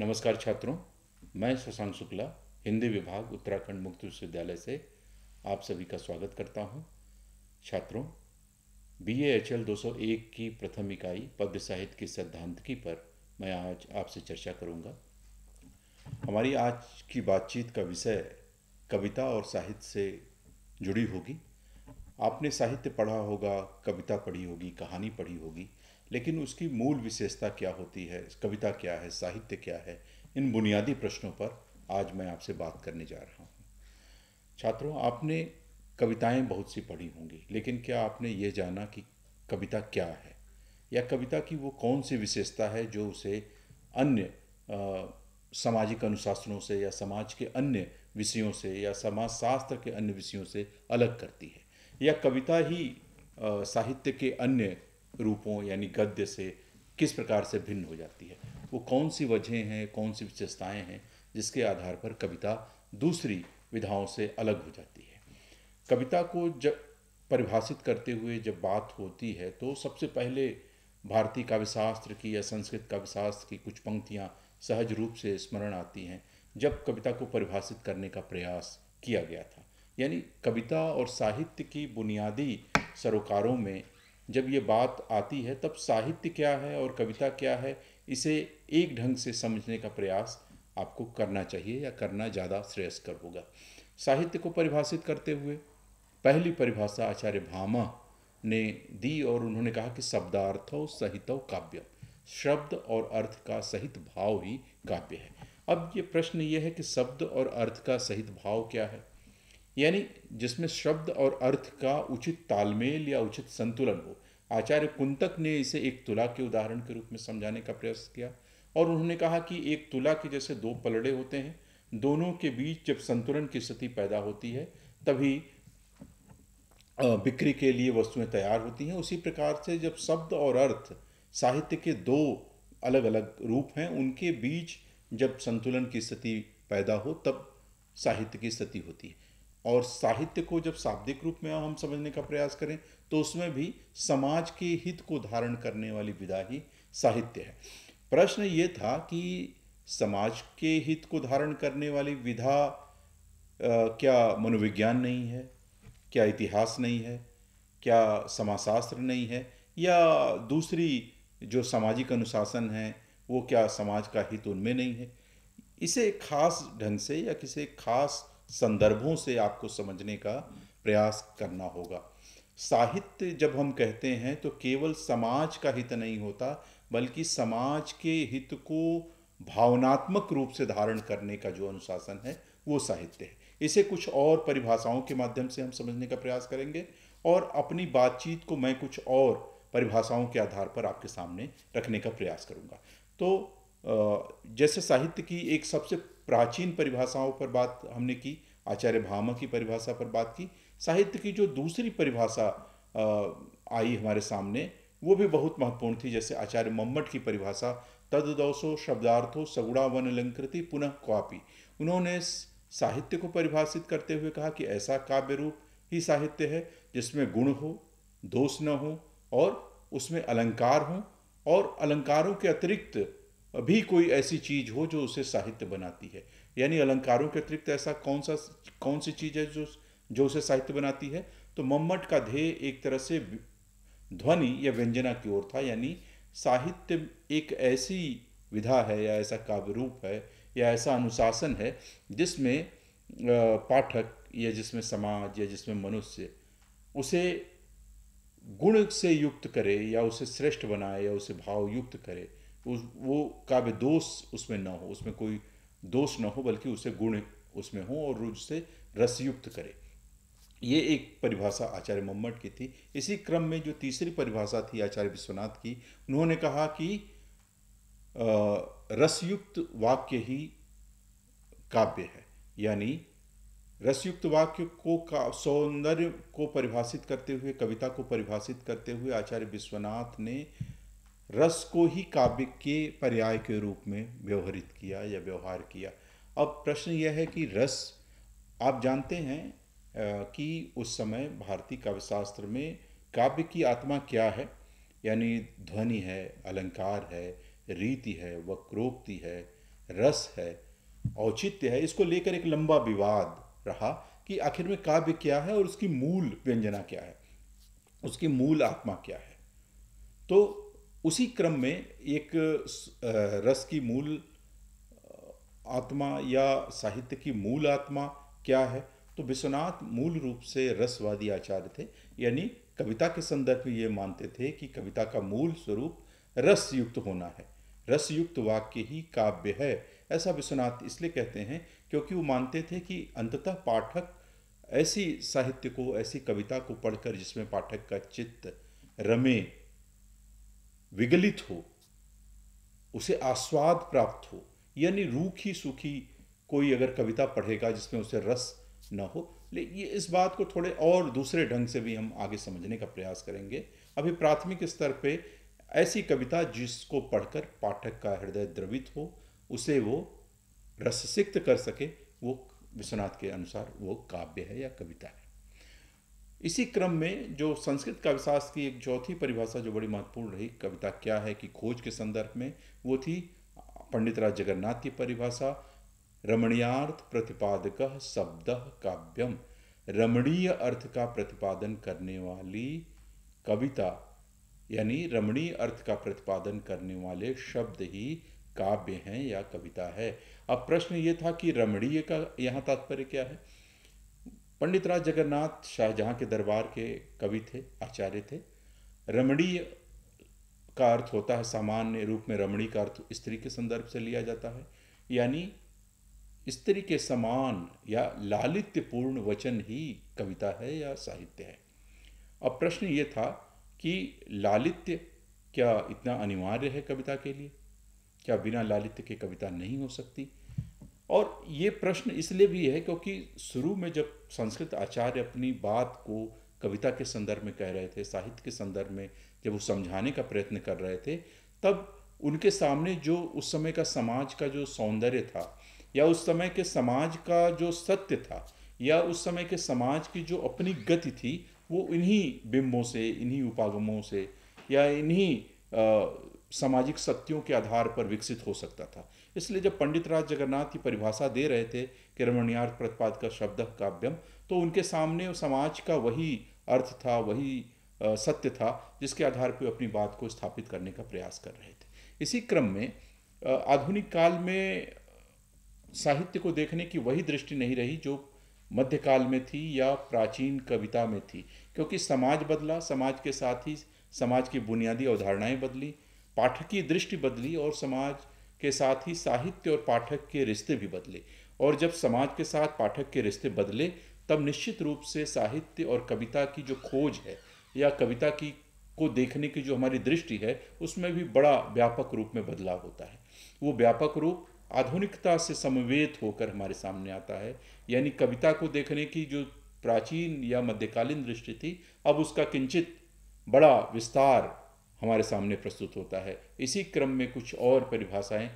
नमस्कार छात्रों मैं शशांक शुक्ला हिंदी विभाग उत्तराखंड मुक्त विश्वविद्यालय से आप सभी का स्वागत करता हूं छात्रों बी एच एल दो की प्रथम इकाई पद्य साहित्य की सिद्धांतिकी पर मैं आज आपसे चर्चा करूंगा हमारी आज की बातचीत का विषय कविता और साहित्य से जुड़ी होगी आपने साहित्य पढ़ा होगा कविता पढ़ी होगी कहानी पढ़ी होगी लेकिन उसकी मूल विशेषता क्या होती है कविता क्या है साहित्य क्या है इन बुनियादी प्रश्नों पर आज मैं आपसे बात करने जा रहा हूँ छात्रों आपने कविताएं बहुत सी पढ़ी होंगी लेकिन क्या आपने ये जाना कि कविता क्या है या कविता की वो कौन सी विशेषता है जो उसे अन्य सामाजिक अनुशासनों से या समाज के अन्य विषयों से या समाजशास्त्र के अन्य विषयों से अलग करती है या कविता ही साहित्य के अन्य रूपों यानी गद्य से किस प्रकार से भिन्न हो जाती है वो कौन सी वजहें हैं कौन सी विशेषताएँ हैं जिसके आधार पर कविता दूसरी विधाओं से अलग हो जाती है कविता को जब परिभाषित करते हुए जब बात होती है तो सबसे पहले भारतीय काव्यशास्त्र की या संस्कृत काव्यशास्त्र की कुछ पंक्तियाँ सहज रूप से स्मरण आती हैं जब कविता को परिभाषित करने का प्रयास किया गया था यानी कविता और साहित्य की बुनियादी सरोकारों में जब ये बात आती है तब साहित्य क्या है और कविता क्या है इसे एक ढंग से समझने का प्रयास आपको करना चाहिए या करना ज़्यादा श्रेयस्कर होगा साहित्य को परिभाषित करते हुए पहली परिभाषा आचार्य भामा ने दी और उन्होंने कहा कि शब्दार्थो सहितो काव्यम शब्द और अर्थ का सहित भाव ही काव्य है अब ये प्रश्न ये है कि शब्द और अर्थ का सहित भाव क्या है यानी जिसमें शब्द और अर्थ का उचित तालमेल या उचित संतुलन हो आचार्य कुंतक ने इसे एक तुला के उदाहरण के रूप में समझाने का प्रयास किया और उन्होंने कहा कि एक तुला के जैसे दो पलड़े होते हैं दोनों के बीच जब संतुलन की स्थिति पैदा होती है तभी बिक्री के लिए वस्तुएं तैयार होती हैं उसी प्रकार से जब शब्द और अर्थ साहित्य के दो अलग अलग रूप हैं उनके बीच जब संतुलन की स्थिति पैदा हो तब साहित्य की स्थिति होती है और साहित्य को जब शाब्दिक रूप में हम समझने का प्रयास करें तो उसमें भी समाज के हित को धारण करने वाली विधा ही साहित्य है प्रश्न ये था कि समाज के हित को धारण करने वाली विधा क्या मनोविज्ञान नहीं है क्या इतिहास नहीं है क्या समाजशास्त्र नहीं है या दूसरी जो सामाजिक अनुशासन है वो क्या समाज का हित उनमें नहीं है इसे खास ढंग से या किसी खास संदर्भों से आपको समझने का प्रयास करना होगा साहित्य जब हम कहते हैं तो केवल समाज का हित नहीं होता बल्कि समाज के हित को भावनात्मक रूप से धारण करने का जो अनुशासन है वो साहित्य है इसे कुछ और परिभाषाओं के माध्यम से हम समझने का प्रयास करेंगे और अपनी बातचीत को मैं कुछ और परिभाषाओं के आधार पर आपके सामने रखने का प्रयास करूंगा तो जैसे साहित्य की एक सबसे प्राचीन परिभाषाओं पर बात हमने की आचार्य भामा की परिभाषा पर बात की साहित्य की जो दूसरी परिभाषा आई हमारे सामने वो भी बहुत महत्वपूर्ण थी जैसे आचार्य मम्मट की परिभाषा तद दौसो शब्दार्थो सगुड़ा वन अलंकृति पुनः क्वापी उन्होंने साहित्य को परिभाषित करते हुए कहा कि ऐसा काव्य रूप ही साहित्य है जिसमें गुण हो दोष न हो और उसमें अलंकार हो और अलंकारों के अतिरिक्त भी कोई ऐसी चीज हो जो उसे साहित्य बनाती है यानी अलंकारों के अतिरिक्त ऐसा कौन सा कौन सी चीज है जो जो उसे साहित्य बनाती है तो मम्मट का ध्येय एक तरह से ध्वनि या व्यंजना की ओर था यानी साहित्य एक ऐसी विधा है या ऐसा काव्य रूप है या ऐसा अनुशासन है जिसमें पाठक या जिसमें समाज या जिसमें मनुष्य उसे गुण से युक्त करे या उसे श्रेष्ठ बनाए या उसे भाव युक्त करे उस वो काव्य दोष उसमें ना हो उसमें कोई दोष ना हो बल्कि उसे गुण उसमें हो और उससे रसयुक्त करे ये एक परिभाषा आचार्य मम्मट की थी इसी क्रम में जो तीसरी परिभाषा थी आचार्य विश्वनाथ की उन्होंने कहा कि रसयुक्त वाक्य ही काव्य है यानी रसयुक्त वाक्य को का सौंदर्य को परिभाषित करते हुए कविता को परिभाषित करते हुए आचार्य विश्वनाथ ने रस को ही काव्य के पर्याय के रूप में व्यवहारित किया या व्यवहार किया अब प्रश्न यह है कि रस आप जानते हैं कि उस समय भारतीय शास्त्र में काव्य की आत्मा क्या है यानी ध्वनि है अलंकार है रीति है वक्रोक्ति है रस है औचित्य है इसको लेकर एक लंबा विवाद रहा कि आखिर में काव्य क्या है और उसकी मूल व्यंजना क्या है उसकी मूल आत्मा क्या है तो उसी क्रम में एक रस की मूल आत्मा या साहित्य की मूल आत्मा क्या है तो विश्वनाथ मूल रूप से रसवादी आचार्य थे यानी कविता के संदर्भ में ये मानते थे कि कविता का मूल स्वरूप रसयुक्त होना है रसयुक्त वाक्य ही काव्य है ऐसा विश्वनाथ इसलिए कहते हैं क्योंकि वो मानते थे कि अंततः पाठक ऐसी साहित्य को ऐसी कविता को पढ़कर जिसमें पाठक का चित्त रमे विगलित हो उसे आस्वाद प्राप्त हो यानी रूखी सूखी कोई अगर कविता पढ़ेगा जिसमें उसे रस न हो ले ये इस बात को थोड़े और दूसरे ढंग से भी हम आगे समझने का प्रयास करेंगे अभी प्राथमिक स्तर पे ऐसी कविता जिसको पढ़कर पाठक का हृदय द्रवित हो उसे वो रससिक्त कर सके वो विश्वनाथ के अनुसार वो काव्य है या कविता है इसी क्रम में जो संस्कृत काव्यशास्त्र की एक चौथी परिभाषा जो बड़ी महत्वपूर्ण रही कविता क्या है कि खोज के संदर्भ में वो थी पंडित राज जगन्नाथ की परिभाषा रमणीयार्थ प्रतिपादक शब्द काव्यम रमणीय अर्थ का प्रतिपादन करने वाली कविता यानी रमणीय अर्थ का प्रतिपादन करने वाले शब्द ही काव्य हैं या कविता है अब प्रश्न ये था कि रमणीय का यहाँ तात्पर्य क्या है पंडित राज जगन्नाथ शाहजहां के दरबार के कवि थे आचार्य थे रमणीय का अर्थ होता है सामान्य रूप में रमणी का अर्थ स्त्री के संदर्भ से लिया जाता है यानी स्त्री के समान या लालित्यपूर्ण वचन ही कविता है या साहित्य है अब प्रश्न ये था कि लालित्य क्या इतना अनिवार्य है कविता के लिए क्या बिना लालित्य के कविता नहीं हो सकती और ये प्रश्न इसलिए भी है क्योंकि शुरू में जब संस्कृत आचार्य अपनी बात को कविता के संदर्भ में कह रहे थे साहित्य के संदर्भ में जब वो समझाने का प्रयत्न कर रहे थे तब उनके सामने जो उस समय का समाज का जो सौंदर्य था या उस समय के समाज का जो सत्य था या उस समय के समाज की जो अपनी गति थी वो इन्हीं बिंबों से इन्हीं उपागमों से या इन्हीं सामाजिक सत्यों के आधार पर विकसित हो सकता था इसलिए जब पंडित राज जगन्नाथ की परिभाषा दे रहे थे कि रमणीयार्थ प्रतिपाद का शब्द काव्यम तो उनके सामने समाज का वही अर्थ था वही सत्य था जिसके आधार पर अपनी बात को स्थापित करने का प्रयास कर रहे थे इसी क्रम में आधुनिक काल में साहित्य को देखने की वही दृष्टि नहीं रही जो मध्यकाल में थी या प्राचीन कविता में थी क्योंकि समाज बदला समाज के साथ ही समाज की बुनियादी अवधारणाएं बदली पाठक की दृष्टि बदली और समाज के साथ ही साहित्य और पाठक के रिश्ते भी बदले और जब समाज के साथ पाठक के रिश्ते बदले तब निश्चित रूप से साहित्य और कविता की जो खोज है या कविता की को देखने की जो हमारी दृष्टि है उसमें भी बड़ा व्यापक रूप में बदलाव होता है वो व्यापक रूप आधुनिकता से समवेत होकर हमारे सामने आता है यानी कविता को देखने की जो प्राचीन या मध्यकालीन दृष्टि थी अब उसका किंचित बड़ा विस्तार हमारे सामने प्रस्तुत होता है इसी क्रम में कुछ और परिभाषाएं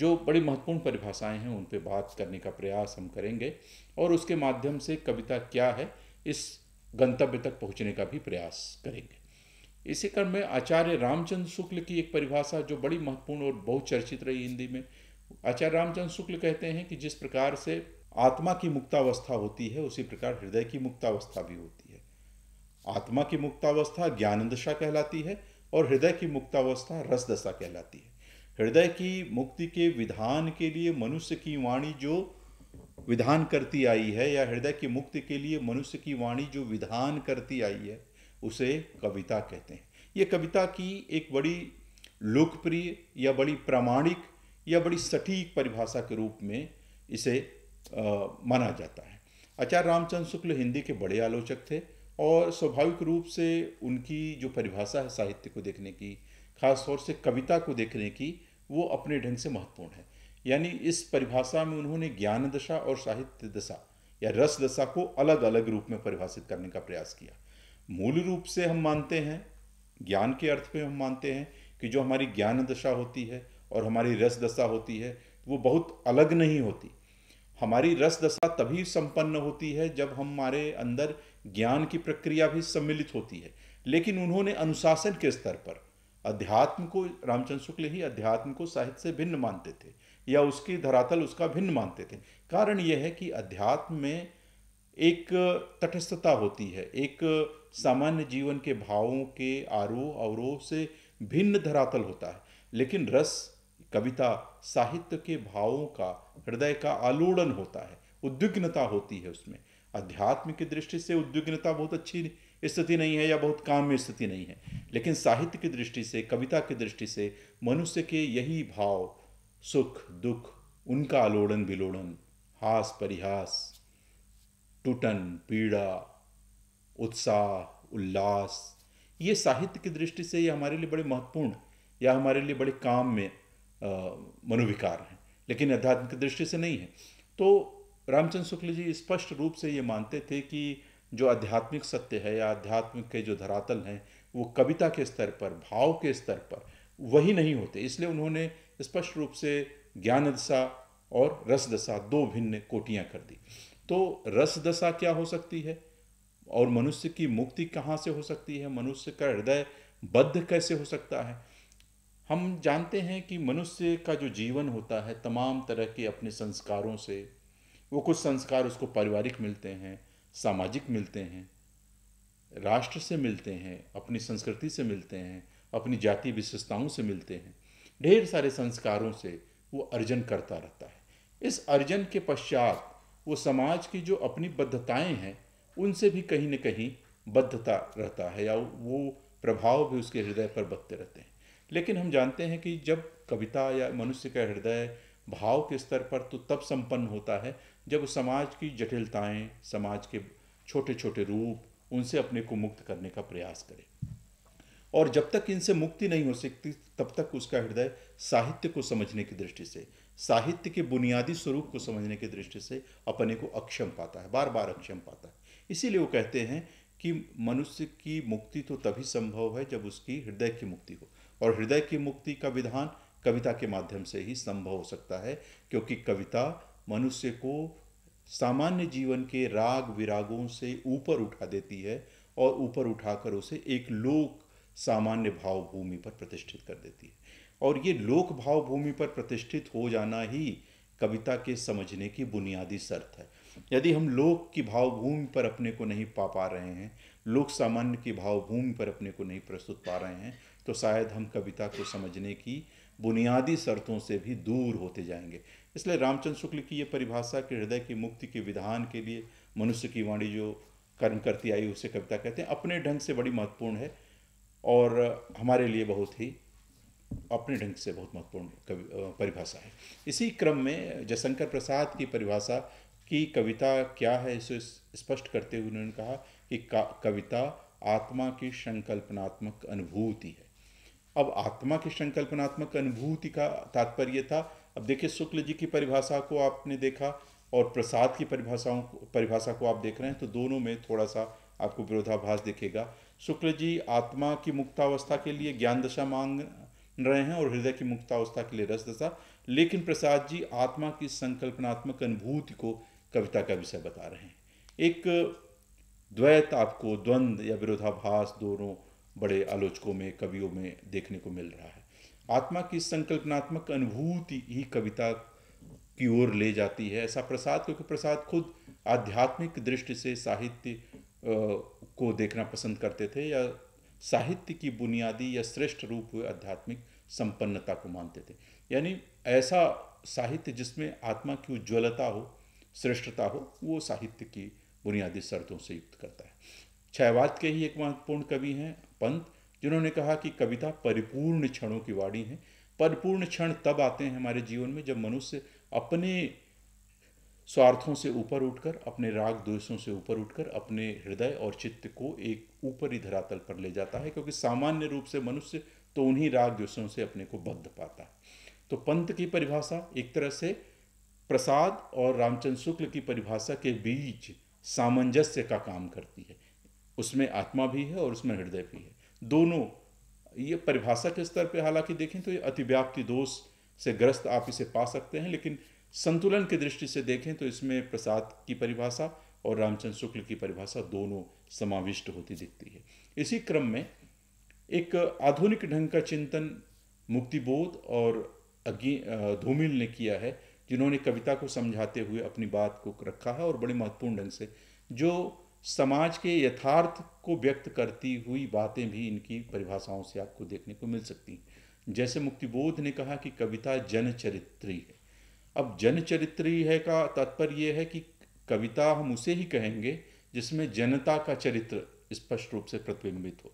जो बड़ी महत्वपूर्ण परिभाषाएं हैं उन पर बात करने का प्रयास हम करेंगे और उसके माध्यम से कविता क्या है इस गंतव्य तक पहुंचने का भी प्रयास करेंगे इसी क्रम में आचार्य रामचंद्र शुक्ल की एक परिभाषा जो बड़ी महत्वपूर्ण और बहुत चर्चित रही हिंदी में आचार्य रामचंद्र शुक्ल कहते हैं कि जिस प्रकार से आत्मा की मुक्तावस्था होती है उसी प्रकार हृदय की मुक्तावस्था भी होती है आत्मा की मुक्तावस्था ज्ञानदशा कहलाती है और हृदय की मुक्तावस्था रस दशा कहलाती है हृदय की मुक्ति के विधान के लिए मनुष्य की वाणी जो विधान करती आई है या हृदय की मुक्ति के लिए मनुष्य की वाणी जो विधान करती आई है उसे कविता कहते हैं ये कविता की एक बड़ी लोकप्रिय या बड़ी प्रामाणिक या बड़ी सटीक परिभाषा के रूप में इसे आ, माना जाता है आचार्य रामचंद्र शुक्ल हिंदी के बड़े आलोचक थे और स्वाभाविक रूप से उनकी जो परिभाषा है साहित्य को देखने की खास तौर से कविता को देखने की वो अपने ढंग से महत्वपूर्ण है यानी इस परिभाषा में उन्होंने ज्ञान दशा और साहित्य दशा या रस दशा को अलग अलग रूप में परिभाषित करने का प्रयास किया मूल रूप से हम मानते हैं ज्ञान के अर्थ में हम मानते हैं कि जो हमारी ज्ञान दशा होती है और हमारी रस दशा होती है वो बहुत अलग नहीं होती हमारी रस दशा तभी संपन्न होती है जब हमारे अंदर ज्ञान की प्रक्रिया भी सम्मिलित होती है लेकिन उन्होंने अनुशासन के स्तर पर अध्यात्म को रामचंद्र शुक्ल ही अध्यात्म को साहित्य से भिन्न मानते थे या उसकी धरातल उसका भिन्न मानते थे कारण यह है कि अध्यात्म में एक तटस्थता होती है एक सामान्य जीवन के भावों के आरोह अवरोह से भिन्न धरातल होता है लेकिन रस कविता साहित्य के भावों का हृदय का आलोड़न होता है उद्विग्नता होती है उसमें अध्यात्म की दृष्टि से उद्विग्नता बहुत अच्छी स्थिति नहीं है या बहुत काम में स्थिति नहीं है लेकिन साहित्य की दृष्टि से कविता की दृष्टि से मनुष्य के यही भाव सुख दुख उनका आलोड़न विलोड़न हास परिहास टूटन पीड़ा उत्साह उल्लास ये साहित्य की दृष्टि से ये हमारे लिए बड़े महत्वपूर्ण या हमारे लिए बड़े काम में मनोविकार हैं लेकिन आध्यात्मिक दृष्टि से नहीं है तो रामचंद्र शुक्ल जी स्पष्ट रूप से ये मानते थे कि जो आध्यात्मिक सत्य है या आध्यात्मिक के जो धरातल हैं वो कविता के स्तर पर भाव के स्तर पर वही नहीं होते इसलिए उन्होंने स्पष्ट रूप से ज्ञान दशा और रस दशा दो भिन्न कोटियां कर दी तो रस दशा क्या हो सकती है और मनुष्य की मुक्ति कहाँ से हो सकती है मनुष्य का हृदय बद्ध कैसे हो सकता है हम जानते हैं कि मनुष्य का जो जीवन होता है तमाम तरह के अपने संस्कारों से वो कुछ संस्कार उसको पारिवारिक मिलते हैं सामाजिक मिलते हैं राष्ट्र से मिलते हैं अपनी संस्कृति से मिलते हैं अपनी जाति विशेषताओं से मिलते हैं ढेर सारे संस्कारों से वो अर्जन करता रहता है इस अर्जन के पश्चात वो समाज की जो अपनी बद्धताएं हैं उनसे भी कहीं न कहीं बद्धता रहता है या वो प्रभाव भी उसके हृदय पर बदते रहते हैं लेकिन हम जानते हैं कि जब कविता या मनुष्य का हृदय भाव के स्तर पर तो तब संपन्न होता है जब समाज की जटिलताएं समाज के छोटे छोटे रूप उनसे अपने को मुक्त करने का प्रयास करे और जब तक इनसे मुक्ति नहीं हो सकती तब तक उसका हृदय साहित्य को समझने की दृष्टि से साहित्य के बुनियादी स्वरूप को समझने की दृष्टि से अपने को अक्षम पाता है बार बार अक्षम पाता है इसीलिए वो कहते हैं कि मनुष्य की मुक्ति तो तभी संभव है जब उसकी हृदय की मुक्ति हो और हृदय की मुक्ति का विधान कविता के माध्यम से ही संभव हो सकता है क्योंकि कविता मनुष्य को सामान्य जीवन के राग विरागों से ऊपर उठा देती है और ऊपर उठाकर उसे एक लोक सामान्य भाव भूमि पर प्रतिष्ठित कर देती है और ये लोक भाव भूमि पर प्रतिष्ठित हो जाना ही कविता के समझने की बुनियादी शर्त है यदि हम लोक की भावभूमि पर अपने को नहीं पा पा रहे हैं लोक सामान्य की भावभूमि पर अपने को नहीं प्रस्तुत पा रहे हैं तो शायद हम कविता को समझने की बुनियादी शर्तों से भी दूर होते जाएंगे इसलिए रामचंद्र शुक्ल की ये परिभाषा कि हृदय की मुक्ति के विधान के लिए मनुष्य की वाणी जो कर्म करती आई उसे कविता कहते हैं अपने ढंग से बड़ी महत्वपूर्ण है और हमारे लिए बहुत ही अपने ढंग से बहुत महत्वपूर्ण परिभाषा है इसी क्रम में जयशंकर प्रसाद की परिभाषा की कविता क्या है इसे स्पष्ट करते हुए उन्होंने कहा कि कविता आत्मा की संकल्पनात्मक अनुभूति है अब आत्मा की संकल्पनात्मक अनुभूति का तात्पर्य था अब देखिए शुक्ल जी की परिभाषा को आपने देखा और प्रसाद की परिभाषाओं परिभाषा को आप देख रहे हैं तो दोनों में थोड़ा सा आपको विरोधाभास दिखेगा शुक्ल जी आत्मा की मुक्तावस्था के लिए ज्ञान दशा मांग रहे हैं और हृदय की मुक्तावस्था के लिए रस दशा लेकिन प्रसाद जी आत्मा की संकल्पनात्मक अनुभूति को कविता का विषय बता रहे हैं एक द्वैत आपको द्वंद्व या विरोधाभास दोनों बड़े आलोचकों में कवियों में देखने को मिल रहा है आत्मा की संकल्पनात्मक अनुभूति ही कविता की ओर ले जाती है ऐसा प्रसाद क्योंकि प्रसाद खुद आध्यात्मिक दृष्टि से साहित्य को देखना पसंद करते थे या साहित्य की बुनियादी या श्रेष्ठ रूप हुए आध्यात्मिक संपन्नता को मानते थे यानी ऐसा साहित्य जिसमें आत्मा की उज्ज्वलता हो श्रेष्ठता हो वो साहित्य की बुनियादी शर्तों से युक्त करता है छयवाद के ही एक महत्वपूर्ण कवि हैं पंत जिन्होंने कहा कि कविता परिपूर्ण क्षणों की वाणी है परिपूर्ण क्षण तब आते हैं हमारे जीवन में जब मनुष्य अपने स्वार्थों से ऊपर उठकर अपने राग द्वेषों से ऊपर उठकर अपने हृदय और चित्त को एक ऊपरी धरातल पर ले जाता है क्योंकि सामान्य रूप से मनुष्य तो उन्हीं राग द्वेषों से अपने को बद्ध पाता है तो पंत की परिभाषा एक तरह से प्रसाद और रामचंद्र शुक्ल की परिभाषा के बीच सामंजस्य का काम करती है उसमें आत्मा भी है और उसमें हृदय भी है दोनों ये परिभाषा के स्तर पे हालांकि देखें तो ये अतिव्याप्ति दोष से ग्रस्त आप इसे पा सकते हैं लेकिन संतुलन की दृष्टि से देखें तो इसमें प्रसाद की परिभाषा और रामचंद्र शुक्ल की परिभाषा दोनों समाविष्ट होती दिखती है इसी क्रम में एक आधुनिक ढंग का चिंतन मुक्तिबोध और धूमिल ने किया है जिन्होंने कविता को समझाते हुए अपनी बात को रखा है और बड़े महत्वपूर्ण ढंग से जो समाज के यथार्थ को व्यक्त करती हुई बातें भी इनकी परिभाषाओं से आपको देखने को मिल सकती हैं जैसे मुक्तिबोध ने कहा कि कविता जनचरित्री है अब जनचरित्री है का तात्पर्य यह है कि कविता हम उसे ही कहेंगे जिसमें जनता का चरित्र स्पष्ट रूप से प्रतिबिंबित हो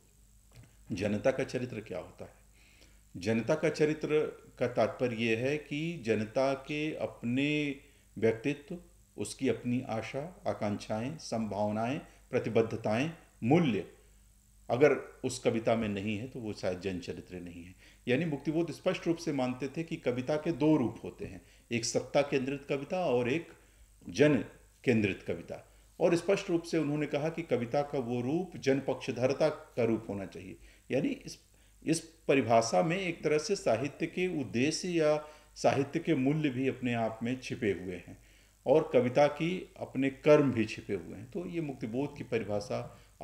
जनता का चरित्र क्या होता है जनता का चरित्र का तात्पर्य यह है कि जनता के अपने व्यक्तित्व उसकी अपनी आशा आकांक्षाएं संभावनाएं प्रतिबद्धताएं मूल्य अगर उस कविता में नहीं है तो वो शायद जन चरित्र नहीं है यानी मुक्तिबोध स्पष्ट रूप से मानते थे कि कविता के दो रूप होते हैं एक सत्ता केंद्रित कविता और एक जन केंद्रित कविता और स्पष्ट रूप से उन्होंने कहा कि कविता का वो रूप जनपक्षधरता का रूप होना चाहिए यानी इस इस परिभाषा में एक तरह से साहित्य के उद्देश्य या साहित्य के मूल्य भी अपने आप में छिपे हुए हैं और कविता की अपने कर्म भी छिपे हुए हैं तो ये मुक्तिबोध की परिभाषा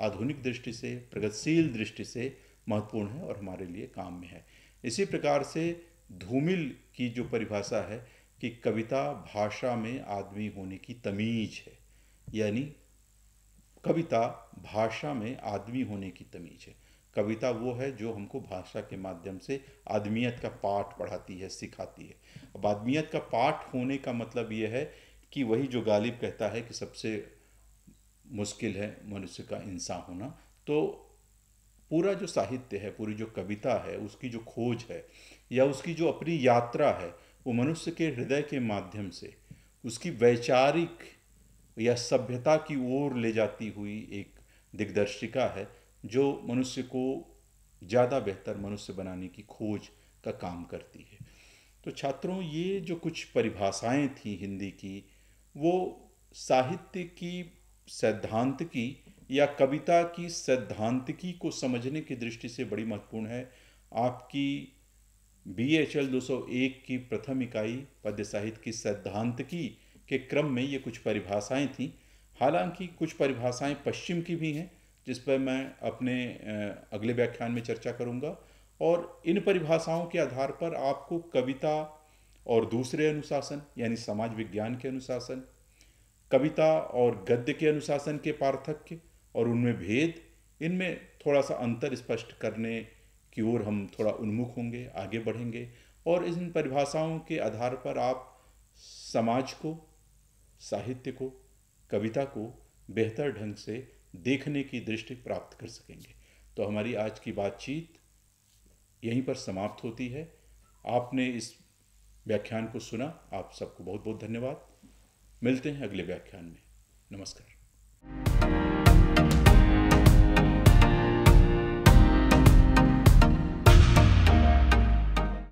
आधुनिक दृष्टि से प्रगतिशील दृष्टि से महत्वपूर्ण है और हमारे लिए काम में है इसी प्रकार से धूमिल की जो परिभाषा है कि कविता भाषा में आदमी होने की तमीज है यानी कविता भाषा में आदमी होने की तमीज है कविता वो है जो हमको भाषा के माध्यम से आदमियत का पाठ पढ़ाती है सिखाती है अब आदमियत का पाठ होने का मतलब ये है कि वही जो गालिब कहता है कि सबसे मुश्किल है मनुष्य का इंसान होना तो पूरा जो साहित्य है पूरी जो कविता है उसकी जो खोज है या उसकी जो अपनी यात्रा है वो मनुष्य के हृदय के माध्यम से उसकी वैचारिक या सभ्यता की ओर ले जाती हुई एक दिग्दर्शिका है जो मनुष्य को ज़्यादा बेहतर मनुष्य बनाने की खोज का काम करती है तो छात्रों ये जो कुछ परिभाषाएं थी हिंदी की वो साहित्य की सिद्धांत की या कविता की सैद्धांतिकी को समझने की दृष्टि से बड़ी महत्वपूर्ण है आपकी बी एच एल दो की प्रथम इकाई पद्य साहित्य की सैद्धांतिकी के क्रम में ये कुछ परिभाषाएं थीं हालांकि कुछ परिभाषाएं पश्चिम की भी हैं जिस पर मैं अपने अगले व्याख्यान में चर्चा करूंगा और इन परिभाषाओं के आधार पर आपको कविता और दूसरे अनुशासन यानी समाज विज्ञान के अनुशासन कविता और गद्य के अनुशासन के पार्थक्य और उनमें भेद इनमें थोड़ा सा अंतर स्पष्ट करने की ओर हम थोड़ा उन्मुख होंगे आगे बढ़ेंगे और इन परिभाषाओं के आधार पर आप समाज को साहित्य को कविता को बेहतर ढंग से देखने की दृष्टि प्राप्त कर सकेंगे तो हमारी आज की बातचीत यहीं पर समाप्त होती है आपने इस व्याख्यान को सुना आप सबको बहुत बहुत धन्यवाद मिलते हैं अगले व्याख्यान में नमस्कार